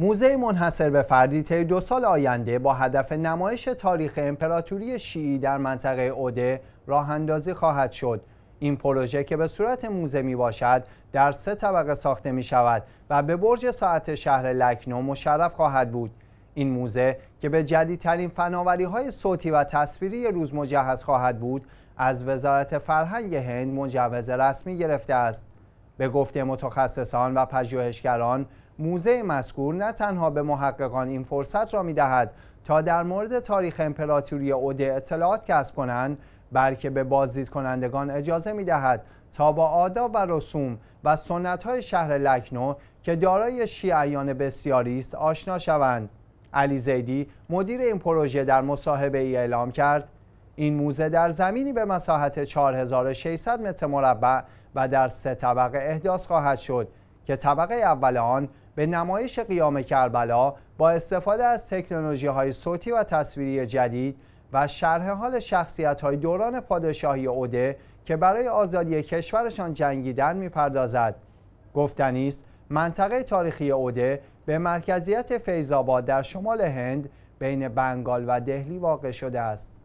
موزه منحصر به فردی طی دو سال آینده با هدف نمایش تاریخ امپراتوری شیعی در منطقه اوده راه اندازی خواهد شد این پروژه که به صورت موزه می باشد در سه طبقه ساخته می شود و به برج ساعت شهر لکنو مشرف خواهد بود این موزه که به جدیدترین فناوری های صوتی و تصویری روز مجهز خواهد بود از وزارت فرهنگ هند مجوز رسمی گرفته است به گفته متخصصان و پژوهشگران موزه مذکور نه تنها به محققان این فرصت را میدهد تا در مورد تاریخ امپراتوری اوده اطلاعات کسب کنند بلکه به بازدید کنندگان اجازه دهد تا با آداب و رسوم و سنت های شهر لکنو که دارای شیعیان بسیاری است آشنا شوند علی زیدی مدیر این پروژه در مصاحبه ای اعلام کرد این موزه در زمینی به مساحت 4600 متر مربع و در سه طبقه احداث خواهد شد که طبقه اول آن به نمایش قیام کربلا با استفاده از تکنولوژی های صوتی و تصویری جدید و شرح حال شخصیت های دوران پادشاهی اوده که برای آزادی کشورشان جنگیدن میپردازد گفتنی است منطقه تاریخی اوده به مرکزیت فیضآباد در شمال هند بین بنگال و دهلی واقع شده است